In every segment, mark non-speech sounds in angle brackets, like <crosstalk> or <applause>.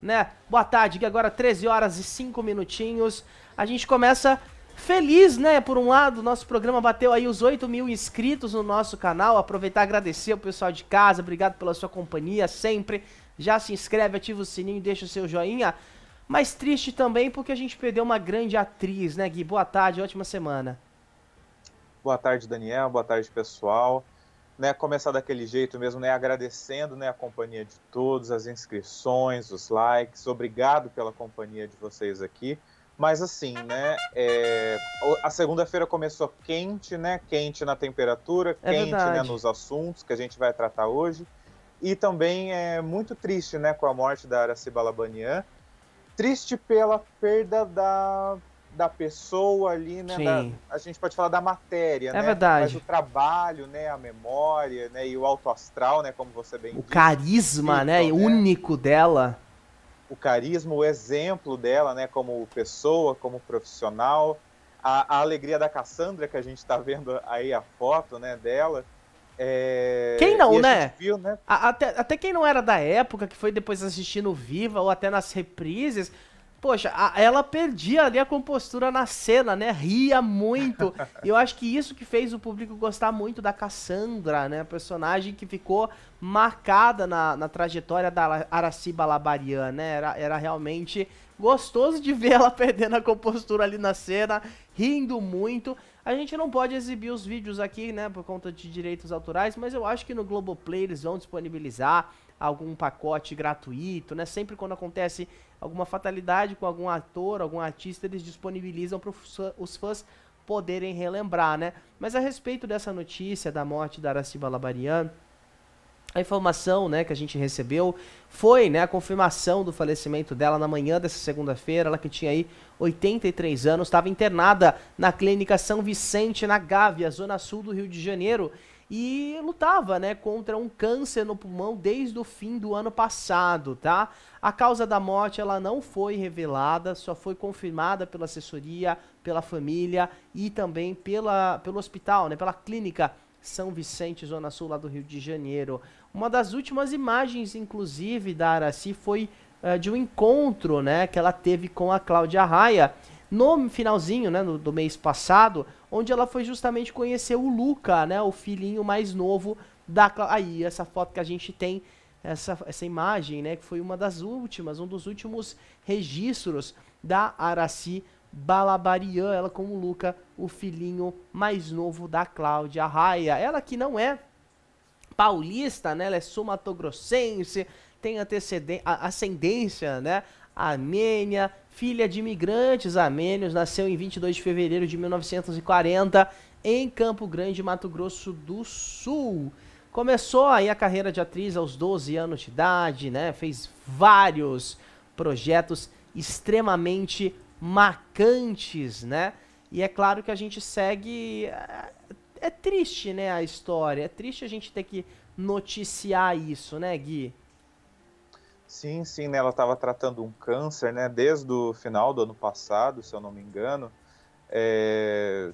né? Boa tarde, que agora 13 horas e 5 minutinhos. A gente começa feliz, né? Por um lado, nosso programa bateu aí os 8 mil inscritos no nosso canal. Aproveitar e agradecer o pessoal de casa, obrigado pela sua companhia sempre. Já se inscreve, ativa o sininho, deixa o seu joinha. Mas triste também porque a gente perdeu uma grande atriz, né, Gui? Boa tarde, ótima semana. Boa tarde, Daniel. Boa tarde, pessoal né, começar daquele jeito mesmo, né, agradecendo né, a companhia de todos, as inscrições, os likes, obrigado pela companhia de vocês aqui. Mas assim, né, é, a segunda-feira começou quente, né, quente na temperatura, é quente né, nos assuntos que a gente vai tratar hoje. E também é muito triste, né, com a morte da Araciba Balabanian Triste pela perda da da pessoa ali, né? Da, a gente pode falar da matéria, é né? verdade. Mas o trabalho, né? A memória, né? E o alto astral, né? Como você bem O disse, carisma, né? Então, né? Único dela. O carisma, o exemplo dela, né? Como pessoa, como profissional. A, a alegria da Cassandra, que a gente está vendo aí a foto, né? Dela. É... Quem não, né? Viu, né? A, até, até quem não era da época, que foi depois assistindo Viva ou até nas reprises, Poxa, a, ela perdia ali a compostura na cena, né? Ria muito. <laughs> Eu acho que isso que fez o público gostar muito da Cassandra, né? Personagem que ficou marcada na, na trajetória da Araci Balabarian, né? Era, era realmente gostoso de ver ela <laughs> perdendo a compostura ali na cena, rindo muito. A gente não pode exibir os vídeos aqui, né? Por conta de direitos autorais, mas eu acho que no Globoplay eles vão disponibilizar algum pacote gratuito, né? Sempre quando acontece alguma fatalidade com algum ator, algum artista, eles disponibilizam para os fãs poderem relembrar, né? Mas a respeito dessa notícia da morte da Araciba Labarian, a informação né, que a gente recebeu foi né, a confirmação do falecimento dela na manhã dessa segunda-feira. Ela que tinha aí 83 anos, estava internada na clínica São Vicente, na Gávea, zona sul do Rio de Janeiro e lutava, né, contra um câncer no pulmão desde o fim do ano passado, tá? A causa da morte ela não foi revelada, só foi confirmada pela assessoria, pela família e também pela, pelo hospital, né, pela clínica são Vicente, Zona Sul, lá do Rio de Janeiro. Uma das últimas imagens, inclusive, da Araci foi uh, de um encontro né, que ela teve com a Cláudia Raia no finalzinho né, do mês passado, onde ela foi justamente conhecer o Luca, né, o filhinho mais novo da Aí, essa foto que a gente tem, essa, essa imagem, né, que foi uma das últimas, um dos últimos registros da Araci Balabarian, ela como Luca, o filhinho mais novo da Cláudia Raia. Ela que não é paulista, né, ela é somatogrossense tem antecedência, ascendência, né, armênia, filha de imigrantes armênios, nasceu em 22 de fevereiro de 1940 em Campo Grande, Mato Grosso do Sul. Começou aí a carreira de atriz aos 12 anos de idade, né? Fez vários projetos extremamente marcantes, né? E é claro que a gente segue é, é triste, né, a história. É triste a gente ter que noticiar isso, né, Gui? Sim, sim, né? Ela estava tratando um câncer, né? Desde o final do ano passado, se eu não me engano. É...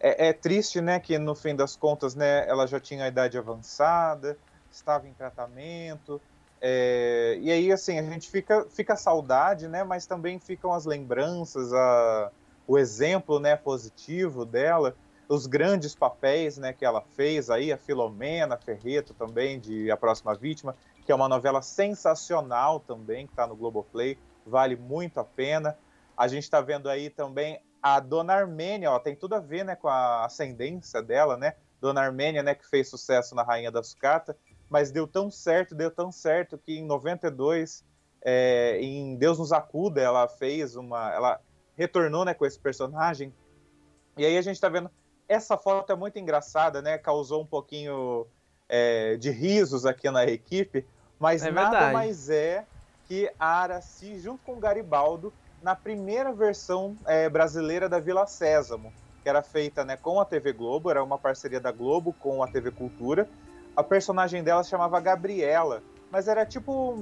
É, é, triste, né? Que no fim das contas, né? Ela já tinha a idade avançada, estava em tratamento. É... E aí, assim, a gente fica, fica a saudade, né? Mas também ficam as lembranças, a... o exemplo, né? Positivo dela os grandes papéis né, que ela fez aí, a Filomena, a Ferreto também, de A Próxima Vítima que é uma novela sensacional também, que está no Globoplay, vale muito a pena. A gente está vendo aí também a Dona Armênia, ó, tem tudo a ver né, com a ascendência dela, né? Dona Armênia, né, que fez sucesso na Rainha da Sucata, mas deu tão certo, deu tão certo que em 92, é, em Deus nos acuda, ela fez uma, ela retornou, né, com esse personagem. E aí a gente está vendo essa foto é muito engraçada, né? Causou um pouquinho é, de risos aqui na equipe, mas é nada verdade. mais é que Araci, junto com Garibaldo, na primeira versão é, brasileira da Vila Sésamo, que era feita né, com a TV Globo, era uma parceria da Globo com a TV Cultura. A personagem dela se chamava Gabriela, mas era tipo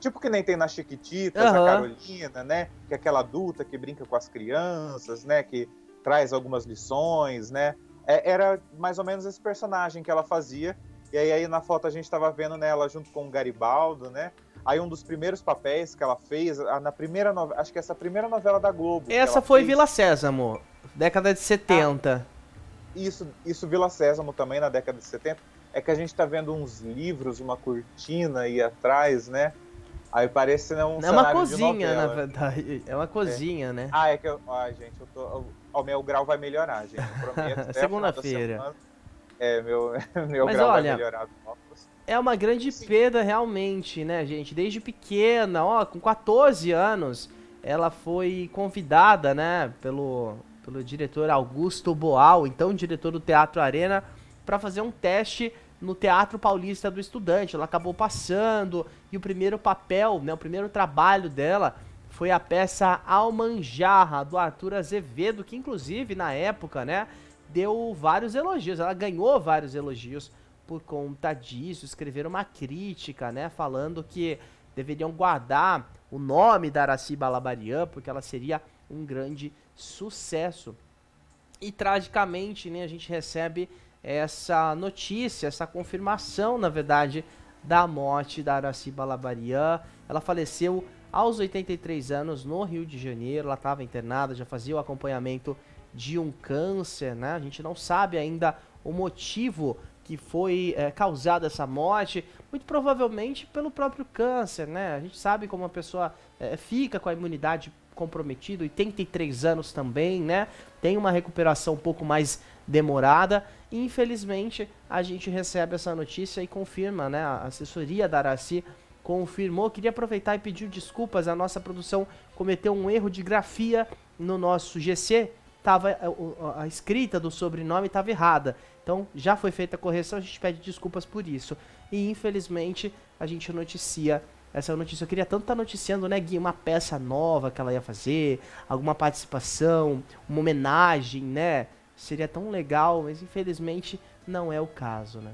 Tipo que nem tem na Chiquititas, uhum. a Carolina, né? Que é aquela adulta que brinca com as crianças, né? Que traz algumas lições, né? É, era mais ou menos esse personagem que ela fazia, e aí, aí na foto a gente estava vendo nela né, junto com o Garibaldo, né? Aí um dos primeiros papéis que ela fez, na primeira novela, acho que essa primeira novela da Globo. Essa foi fez. Vila Sésamo, década de 70. Ah, isso, isso Vila Sésamo também na década de 70. É que a gente tá vendo uns livros, uma cortina aí atrás, né? Aí parece né, um É uma cozinha, na verdade. É uma é. cozinha, é. né? Ah, é que eu... Ah, gente, eu tô... O meu grau vai melhorar, gente. <laughs> Segunda-feira. É, meu, <laughs> meu Mas grau olha, vai melhorar. É uma grande Sim. perda realmente, né, gente? Desde pequena, ó, com 14 anos, ela foi convidada, né, pelo, pelo diretor Augusto Boal, então diretor do Teatro Arena, para fazer um teste no Teatro Paulista do Estudante. Ela acabou passando e o primeiro papel, né, o primeiro trabalho dela foi a peça Almanjarra do Arthur Azevedo, que inclusive na época, né, deu vários elogios, ela ganhou vários elogios por conta disso, escreveram uma crítica, né, falando que deveriam guardar o nome da Araci Balabarian, porque ela seria um grande sucesso. E tragicamente, né, a gente recebe essa notícia, essa confirmação, na verdade, da morte da Araci Balabarian. Ela faleceu aos 83 anos no Rio de Janeiro, ela estava internada, já fazia o acompanhamento de um câncer, né? A gente não sabe ainda o motivo que foi é, causada essa morte, muito provavelmente pelo próprio câncer, né? A gente sabe como a pessoa é, fica com a imunidade comprometida, 83 anos também, né? Tem uma recuperação um pouco mais demorada. E, infelizmente, a gente recebe essa notícia e confirma, né? A assessoria da Araci confirmou. Queria aproveitar e pedir desculpas. A nossa produção cometeu um erro de grafia no nosso GC tava, eh, a, escrita do sobrenome estava errada. Então já foi feita a correção, a gente pede desculpas por isso. E infelizmente a gente noticia essa notícia. Eu queria tanto estar tá noticiando, né, Gui, uma peça nova que ela ia fazer, alguma participação, uma homenagem, né? Seria tão legal, mas infelizmente não é o caso, né?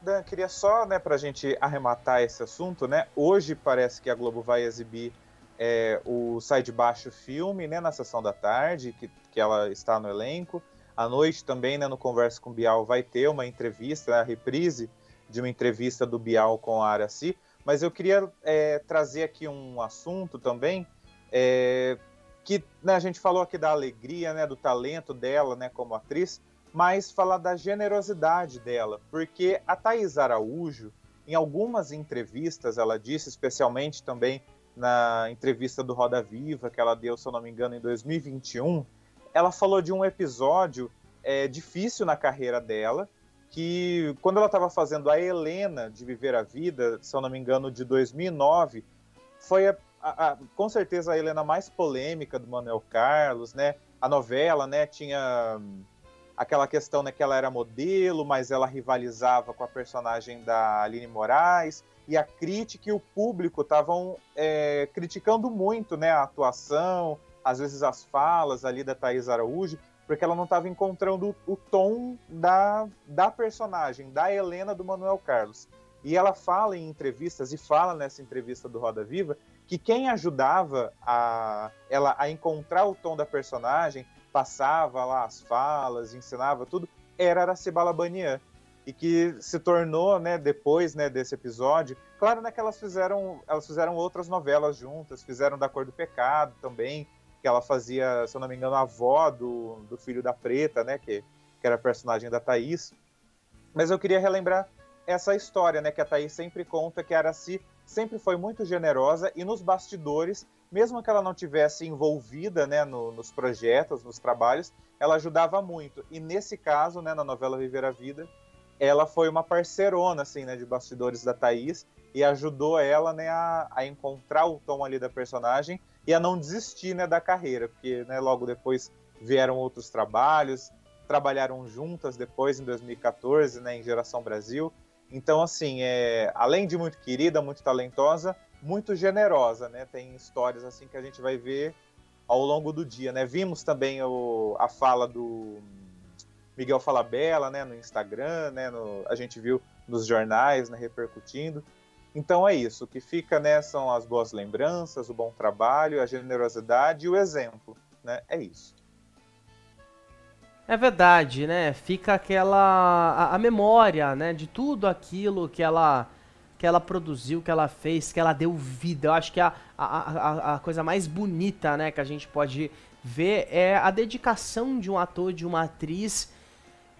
Dan, queria só, né, a gente arrematar esse assunto, né? Hoje parece que a Globo vai exibir é, o Sai de Baixo filme, né, na sessão da tarde, que, que ela está no elenco. À noite também, né, no Converso com Bial, vai ter uma entrevista, né, a reprise de uma entrevista do Bial com a Araci. Mas eu queria é, trazer aqui um assunto também, é, que né, a gente falou aqui da alegria, né, do talento dela né, como atriz, mas falar da generosidade dela, porque a Thais Araújo, em algumas entrevistas, ela disse, especialmente também na entrevista do Roda Viva, que ela deu, se eu não me engano, em 2021, ela falou de um episódio é, difícil na carreira dela, que quando ela estava fazendo a Helena de Viver a Vida, se eu não me engano, de 2009, foi a, a, a, com certeza a Helena mais polêmica do Manuel Carlos, né? A novela, né, tinha aquela questão né, que ela era modelo, mas ela rivalizava com a personagem da Aline Moraes, e a crítica e o público estavam é, criticando muito né, a atuação, às vezes as falas ali da Thaís Araújo, porque ela não estava encontrando o tom da, da personagem, da Helena do Manuel Carlos. E ela fala em entrevistas, e fala nessa entrevista do Roda Viva, que quem ajudava a, ela a encontrar o tom da personagem, passava lá as falas, ensinava tudo, era Aracibala Banian. E que se tornou, né, depois né, desse episódio, claro né, que elas fizeram, elas fizeram outras novelas juntas, fizeram Da Cor do Pecado também, que ela fazia, se eu não me engano, a avó do, do filho da Preta, né, que, que era a personagem da Thaís. Mas eu queria relembrar essa história, né, que a Thaís sempre conta, que a Araci sempre foi muito generosa e nos bastidores mesmo que ela não tivesse envolvida né, no, nos projetos, nos trabalhos, ela ajudava muito. E nesse caso, né, na novela Viver a Vida, ela foi uma parceirona assim, né, de bastidores da Thaís e ajudou ela né, a, a encontrar o tom ali da personagem e a não desistir né, da carreira, porque né, logo depois vieram outros trabalhos, trabalharam juntas depois em 2014 né, em Geração Brasil. Então, assim, é, além de muito querida, muito talentosa, muito generosa, né? Tem histórias assim que a gente vai ver ao longo do dia, né? Vimos também o, a fala do Miguel Falabella, né? No Instagram, né? No, a gente viu nos jornais, né? Repercutindo. Então é isso. O que fica, né? São as boas lembranças, o bom trabalho, a generosidade e o exemplo, né? É isso. É verdade, né? Fica aquela a, a memória, né? De tudo aquilo que ela que ela produziu, que ela fez, que ela deu vida. Eu acho que a, a, a, a coisa mais bonita, né, que a gente pode ver é a dedicação de um ator, de uma atriz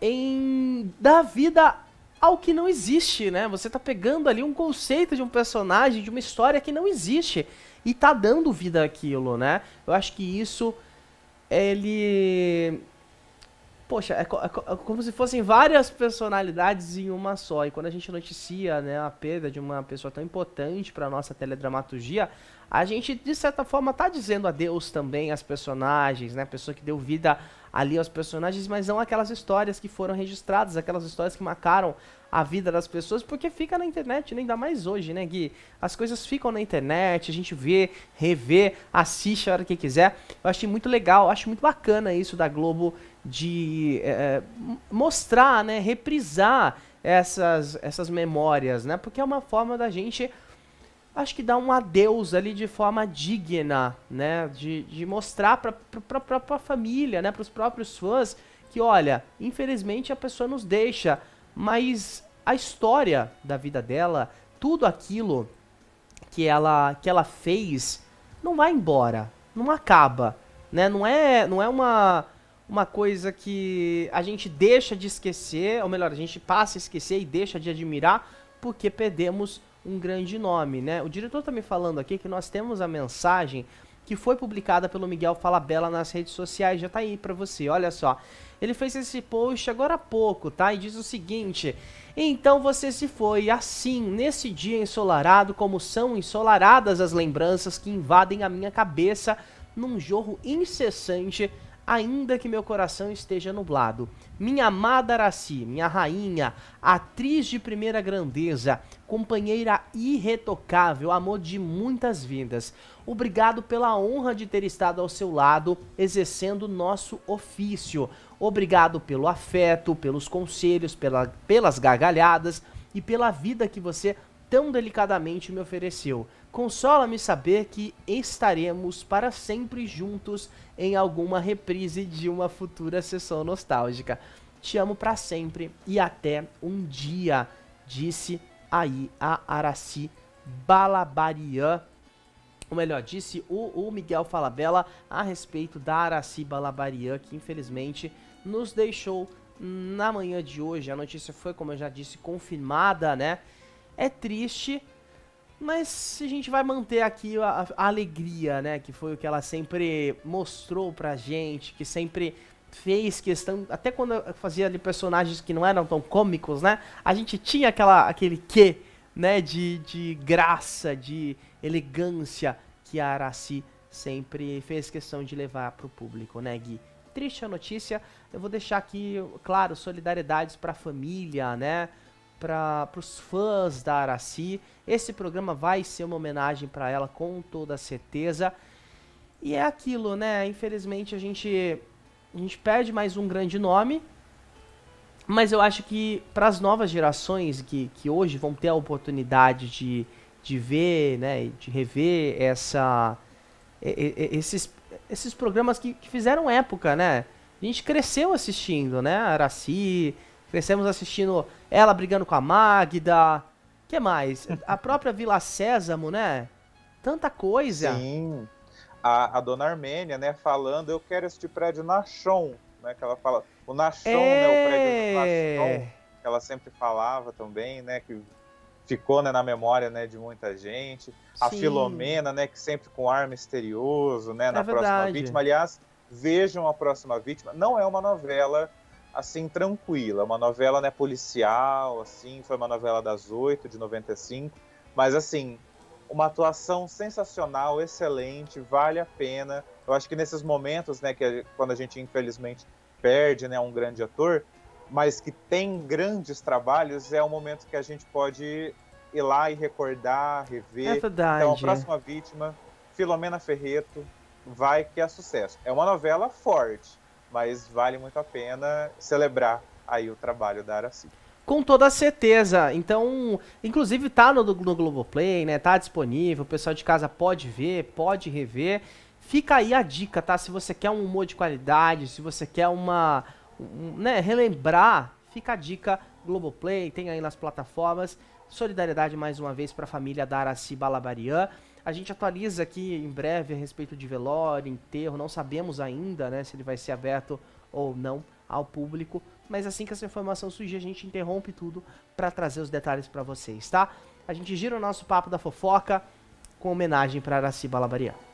em dar vida ao que não existe, né? Você tá pegando ali um conceito de um personagem, de uma história que não existe e tá dando vida àquilo, né? Eu acho que isso ele poxa, é, é, é, como se fossem várias personalidades em uma só. E quando a gente noticia né, a perda de uma pessoa tão importante para nossa teledramaturgia, a gente de certa forma tá dizendo adeus também às personagens, né? A pessoa que deu vida ali aos personagens, mas não aquelas histórias que foram registradas, aquelas histórias que marcaram a vida das pessoas, porque fica na internet, né? ainda mais hoje, né, Gui? As coisas ficam na internet, a gente vê, revê, assiste a hora que quiser. Eu achei muito legal, acho muito bacana isso da Globo de é, é, mostrar, né, reprisar essas, essas memórias, né? Porque é uma forma da gente, acho que dar um adeus ali de forma digna, né? De, de mostrar para a própria família, né? Para os próprios fãs que, olha, infelizmente a pessoa nos deixa, mas a história da vida dela, tudo aquilo que ela, que ela fez, não vai embora, não acaba, né? Não é, não é uma uma coisa que a gente deixa de esquecer, ou melhor, a gente passa a esquecer e deixa de admirar porque perdemos um grande nome, né? O diretor está me falando aqui que nós temos a mensagem que foi publicada pelo Miguel Falabella nas redes sociais, já tá aí para você, olha só. Ele fez esse post agora há pouco, tá? E diz o seguinte: Então você se foi assim, nesse dia ensolarado, como são ensolaradas as lembranças que invadem a minha cabeça num jorro incessante ainda que meu coração esteja nublado. Minha amada Araci, minha rainha, atriz de primeira grandeza, companheira irretocável, amor de muitas vidas. Obrigado pela honra de ter estado ao seu lado, exercendo nosso ofício. Obrigado pelo afeto, pelos conselhos, pela, pelas gargalhadas e pela vida que você tão delicadamente me ofereceu. Consola-me saber que estaremos para sempre juntos em alguma reprise de uma futura sessão nostálgica. Te amo para sempre e até um dia, disse aí a Araci Balabarian. Ou melhor, disse o, o Miguel Falabella a respeito da Araci Balabarian, que infelizmente nos deixou na manhã de hoje. A notícia foi, como eu já disse, confirmada, né? É triste, mas a gente vai manter aqui a, a alegria, né? Que foi o que ela sempre mostrou pra gente, que sempre fez questão, até quando fazia ali personagens que não eram tão cômicos, né? A gente tinha aquela, aquele quê, né? De, de graça, de elegância que a Araci sempre fez questão de levar pro público, né, Gui? Triste a notícia, eu vou deixar aqui, claro, solidariedades pra família, né? para os fãs da Araci. Esse programa vai ser uma homenagem para ela com toda certeza. E é aquilo, né? Infelizmente a gente a gente perde mais um grande nome, mas eu acho que para as novas gerações que, que hoje vão ter a oportunidade de, de ver, né, de rever essa esses, esses programas que, que fizeram época, né? A gente cresceu assistindo, né? Araci, Crescemos assistindo ela brigando com a Magda. que mais? <laughs> A própria Vila Sésamo, né? Tanta coisa. Sim. A, a dona Armênia, né, falando, eu quero este prédio Nachon, né? Que ela fala. O Nachon, é... né? O é! prédio Nachon. Que ela sempre falava também, né? Que ficou né, na memória né, de muita gente. A Sim. Filomena, né? Que sempre com ar misterioso, né? É na verdade. próxima vítima. Aliás, vejam a próxima vítima. Não é uma novela assim, tranquila. Uma novela, né, policial, assim, foi uma novela das oito, de 95. Mas, assim, uma atuação sensacional, excelente, vale a pena. Eu acho que nesses momentos, né, que quando a gente, infelizmente, perde, né, um grande ator, mas que tem grandes trabalhos, é o momento que a gente pode ir lá e recordar, rever. É verdade. Então, a próxima vítima, Filomena Ferreto, vai que é sucesso. É uma novela forte, mas vale muito a pena celebrar aí o trabalho da Araci. Com toda certeza. Então, inclusive tá no, no Globoplay, né? Tá disponível, o pessoal de casa pode ver, pode rever. Fica aí a dica, tá? Se você quer um humor de qualidade, se você quer uma. Um, né, relembrar, fica a dica. Globoplay, tem aí nas plataformas. Solidariedade mais uma vez para a família da Araci Balabarian. A gente atualiza aqui em breve a respeito de velório, enterro, não sabemos ainda né, se ele vai ser aberto ou não ao público, mas assim que essa informação surgir, a gente interrompe tudo para trazer os detalhes para vocês, tá? A gente gira o nosso papo da fofoca com homenagem para Araciba Balabarian.